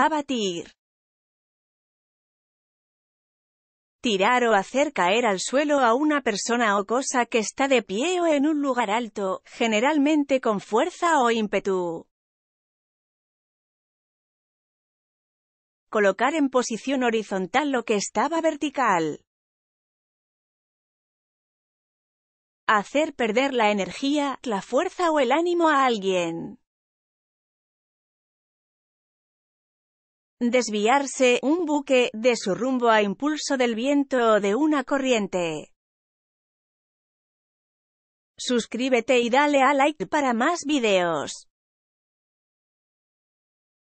Abatir. Tirar o hacer caer al suelo a una persona o cosa que está de pie o en un lugar alto, generalmente con fuerza o ímpetu. Colocar en posición horizontal lo que estaba vertical. Hacer perder la energía, la fuerza o el ánimo a alguien. Desviarse un buque de su rumbo a impulso del viento o de una corriente. Suscríbete y dale a like para más videos.